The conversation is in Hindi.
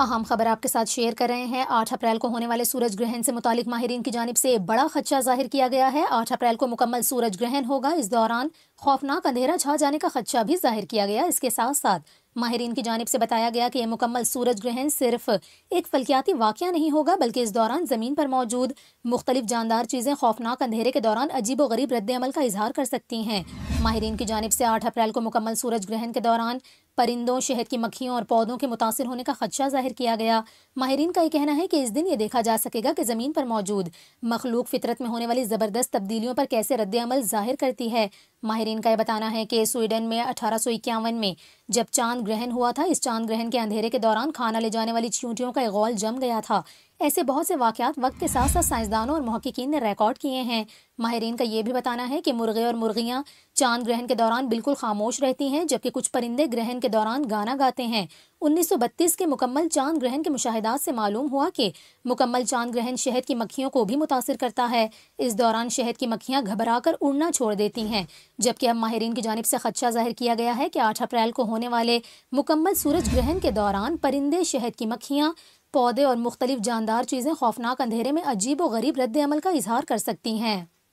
अहम खबर आपके साथ शेयर कर रहे हैं आठ अप्रैल को होने वाले सूरज ग्रहण से मुतालिक माहरीन की जानब से बड़ा खदशा जाहिर किया गया है आठ अप्रैल को मुकम्मल सूरज ग्रहण होगा इस दौरान खौफनाक अंधेरा छा जाने का खदशा भी जाहिर किया गया इसके साथ साथ माहरीन की जानब से बताया गया कि यह मुकम्मल सूरज ग्रहण सिर्फ एक फलकियाती वाक़ नहीं होगा बल्कि इस दौरान ज़मीन पर मौजूद मुख्तलिफ जानदार चीज़ें खौफनाक अंधेरे के दौरान अजीब व गरीब रद्द अमल का इजहार कर सकती हैं माहरीन की जानब से आठ अप्रैल को मुकम्मल सूरज ग्रहण के दौरान परिंदों शहद की मक्खियों और पौधों के मुतासर होने का खदशा जाहिर किया गया माहरीन का ये कहना है कि इस दिन ये देखा जा सकेगा कि ज़मीन पर मौजूद मखलूक फितरत में होने वाली ज़बरदस्त तब्दीलियों पर कैसे रद्द अमल जाहिर करती है माहरीन का यह बताना है कि स्वीडन में अठारह में जब चांद ग्रहण हुआ था इस चांद ग्रहण के अंधेरे के दौरान खाना ले जाने वाली चूंटियों का गौल जम गया था ऐसे बहुत से वाकत वक्त के साथ साथ साइंसदानों और महक्कीन ने रिकॉर्ड किए हैं माहरीन का ये भी बताना है कि मुर्गे और मुर्गियाँ चांद ग्रहण के दौरान बिल्कुल खामोश रहती हैं जबकि कुछ परिंदे ग्रहण के दौरान गाना गाते हैं 1932 के मुकम्मल चांद ग्रहण के मुशाहदात से मालूम हुआ कि मुकम्मल चांद ग्रहण शहद की मक्खियों को भी मुतासर करता है इस दौरान शहद की मक्खियाँ घबरा कर उड़ना छोड़ देती हैं जबकि अब माहरीन की जानब से खदशा जाहिर किया गया है कि आठ अप्रैल को होने वाले मुकम्मल सूरज ग्रहण के दौरान परिंदे शहद की मक्खियाँ पौधे और मुख्तलिफ जानदार चीज़ें खौफनाक अंधेरे में अजीब व गरीब रद्द का इजहार कर सकती हैं